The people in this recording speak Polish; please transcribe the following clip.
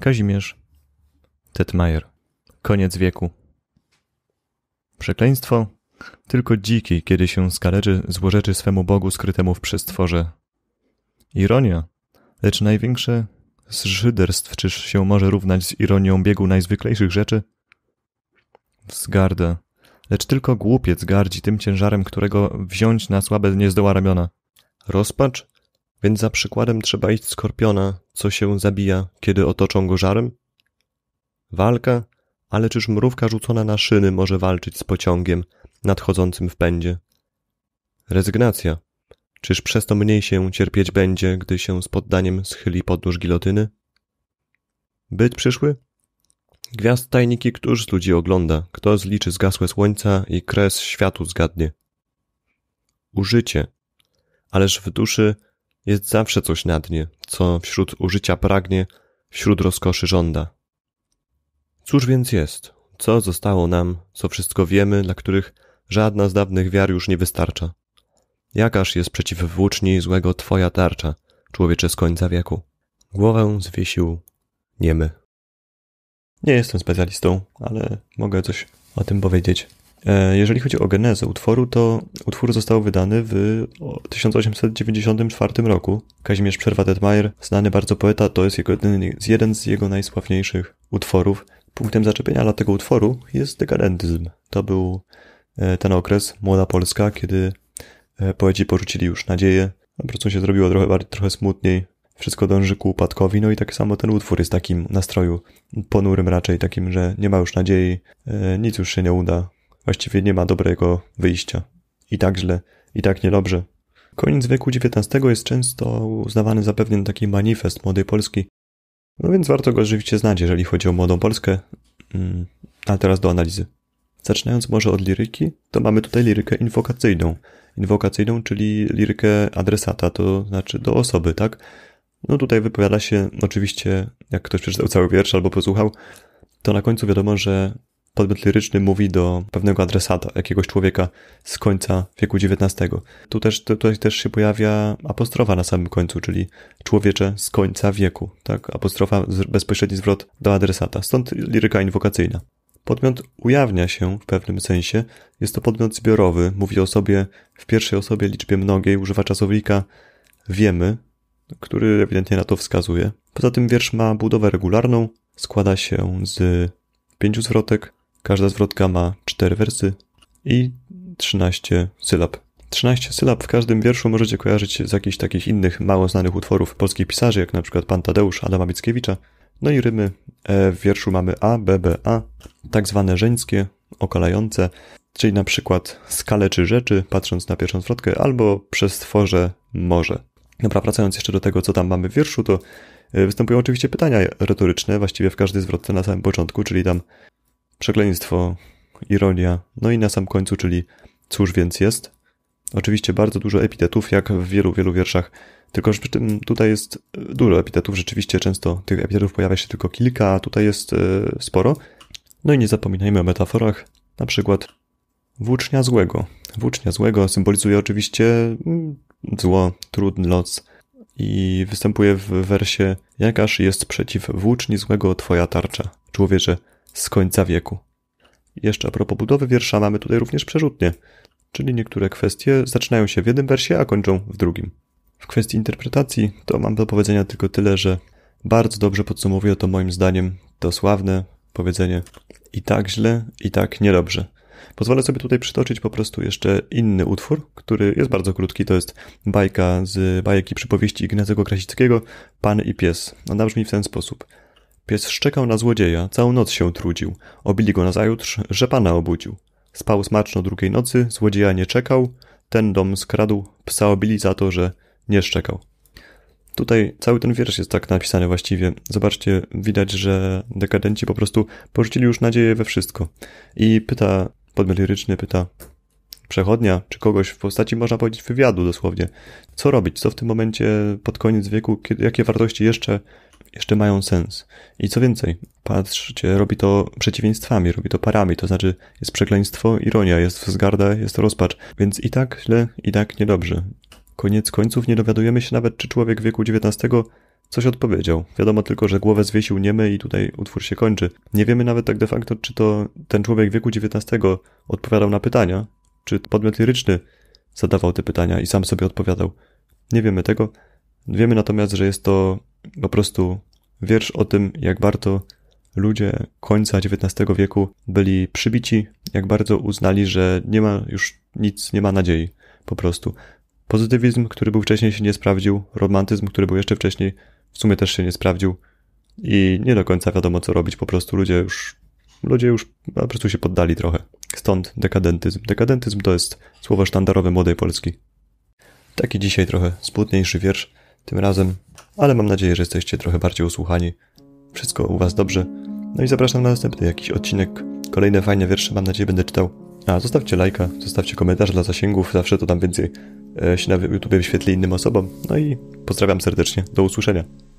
Kazimierz Tetmajer. Koniec wieku. Przekleństwo tylko dziki, kiedy się skaleczy złorzeczy swemu Bogu skrytemu w przestworze. Ironia, lecz największe z żyderstw, czyż się może równać z ironią biegu najzwyklejszych rzeczy? Wzgarda, lecz tylko głupiec gardzi tym ciężarem, którego wziąć na słabe nie zdoła ramiona. Rozpacz, więc za przykładem trzeba iść skorpiona, co się zabija, kiedy otoczą go żarem? Walka? Ale czyż mrówka rzucona na szyny może walczyć z pociągiem nadchodzącym w pędzie? Rezygnacja. Czyż przez to mniej się cierpieć będzie, gdy się z poddaniem schyli pod nóż gilotyny? Byt przyszły? Gwiazd tajniki któż z ludzi ogląda, kto zliczy zgasłe słońca i kres światu zgadnie. Użycie. Ależ w duszy jest zawsze coś na dnie, co wśród użycia pragnie, wśród rozkoszy żąda. Cóż więc jest? Co zostało nam, co wszystko wiemy, dla których żadna z dawnych wiar już nie wystarcza? Jakaż jest przeciw włóczni złego twoja tarcza, człowiecze z końca wieku? Głowę zwiesił niemy. Nie jestem specjalistą, ale mogę coś o tym powiedzieć. E, jeżeli chodzi o genezę utworu, to utwór został wydany w 1894 roku. Kazimierz Przerwa Detmajer, znany bardzo poeta, to jest jego, jeden z jego najsławniejszych utworów. Punktem zaczepienia dla tego utworu jest dekadentyzm. To był e, ten okres, młoda Polska, kiedy e, poeci porzucili już nadzieję, po prostu się zrobiło trochę, trochę smutniej, wszystko dąży ku upadkowi, no i tak samo ten utwór jest takim nastroju ponurym raczej, takim, że nie ma już nadziei, nic już się nie uda, właściwie nie ma dobrego wyjścia. I tak źle, i tak niedobrze. Koniec wieku XIX jest często uznawany za pewien taki manifest młodej Polski, no więc warto go oczywiście znać, jeżeli chodzi o młodą Polskę. Mm, a teraz do analizy. Zaczynając może od liryki, to mamy tutaj lirykę inwokacyjną. Inwokacyjną, czyli lirykę adresata, to znaczy do osoby, tak? No tutaj wypowiada się, oczywiście, jak ktoś przeczytał cały wiersz albo posłuchał, to na końcu wiadomo, że podmiot liryczny mówi do pewnego adresata, jakiegoś człowieka z końca wieku XIX. Tu też, tutaj też się pojawia apostrofa na samym końcu, czyli człowiecze z końca wieku, tak? Apostrofa, bezpośredni zwrot do adresata, stąd liryka inwokacyjna. Podmiot ujawnia się w pewnym sensie, jest to podmiot zbiorowy, mówi o sobie w pierwszej osobie liczbie mnogiej, używa czasownika wiemy, który ewidentnie na to wskazuje. Poza tym wiersz ma budowę regularną, składa się z pięciu zwrotek, Każda zwrotka ma 4 wersy i 13 sylab. 13 sylab w każdym wierszu możecie kojarzyć z jakichś takich innych mało znanych utworów polskich pisarzy, jak na przykład Pan Tadeusz Adama Mickiewicza. No i rymy e, w wierszu mamy A, B, B, A, tak zwane żeńskie, okalające, czyli na przykład skale czy rzeczy, patrząc na pierwszą zwrotkę, albo przez tworze może. Dobra, wracając jeszcze do tego, co tam mamy w wierszu, to e, występują oczywiście pytania retoryczne, właściwie w każdej zwrotce na samym początku, czyli tam przekleństwo, ironia, no i na sam końcu, czyli cóż więc jest? Oczywiście bardzo dużo epitetów, jak w wielu, wielu wierszach, tylko przy tym tutaj jest e, dużo epitetów, rzeczywiście często tych epitetów pojawia się tylko kilka, a tutaj jest e, sporo. No i nie zapominajmy o metaforach, na przykład włócznia złego. Włócznia złego symbolizuje oczywiście mm, zło, trudny los i występuje w wersie Jakaż jest przeciw włóczni złego twoja tarcza. Człowiecze, z końca wieku. Jeszcze a propos budowy wiersza mamy tutaj również przerzutnie, czyli niektóre kwestie zaczynają się w jednym wersie, a kończą w drugim. W kwestii interpretacji to mam do powiedzenia tylko tyle, że bardzo dobrze podsumowuje to moim zdaniem to sławne powiedzenie i tak źle, i tak niedobrze. Pozwolę sobie tutaj przytoczyć po prostu jeszcze inny utwór, który jest bardzo krótki. To jest bajka z bajeki przypowieści Ignacego Krasickiego Pan i pies. Ona brzmi w ten sposób. Pies szczekał na złodzieja, całą noc się trudził. Obili go na zajutrz, że pana obudził. Spał smaczno drugiej nocy, złodzieja nie czekał, ten dom skradł, psa obili za to, że nie szczekał. Tutaj cały ten wiersz jest tak napisany właściwie. Zobaczcie, widać, że dekadenci po prostu porzucili już nadzieję we wszystko. I pyta, podmiot liryczny pyta przechodnia, czy kogoś w postaci, można powiedzieć, wywiadu dosłownie, co robić, co w tym momencie pod koniec wieku, jakie wartości jeszcze jeszcze mają sens. I co więcej, patrzcie, robi to przeciwieństwami, robi to parami, to znaczy jest przekleństwo, ironia, jest wzgarda, jest rozpacz, więc i tak źle, i tak niedobrze. Koniec końców nie dowiadujemy się nawet, czy człowiek w wieku XIX coś odpowiedział. Wiadomo tylko, że głowę zwiesił niemy i tutaj utwór się kończy. Nie wiemy nawet tak de facto, czy to ten człowiek w wieku XIX odpowiadał na pytania, czy podmiot liryczny zadawał te pytania i sam sobie odpowiadał. Nie wiemy tego. Wiemy natomiast, że jest to po prostu wiersz o tym, jak bardzo ludzie końca XIX wieku byli przybici, jak bardzo uznali, że nie ma już nic, nie ma nadziei po prostu. Pozytywizm, który był wcześniej, się nie sprawdził, romantyzm, który był jeszcze wcześniej, w sumie też się nie sprawdził i nie do końca wiadomo, co robić, po prostu ludzie już, ludzie już po prostu się poddali trochę. Stąd dekadentyzm. Dekadentyzm to jest słowo sztandarowe młodej Polski. Taki dzisiaj trochę smutniejszy wiersz, tym razem ale mam nadzieję, że jesteście trochę bardziej usłuchani. Wszystko u Was dobrze. No i zapraszam na następny jakiś odcinek. Kolejne fajne wiersze, mam nadzieję, będę czytał. A, zostawcie lajka, zostawcie komentarz dla zasięgów, zawsze to tam więcej e, się na YouTube wyświetli innym osobom. No i pozdrawiam serdecznie, do usłyszenia.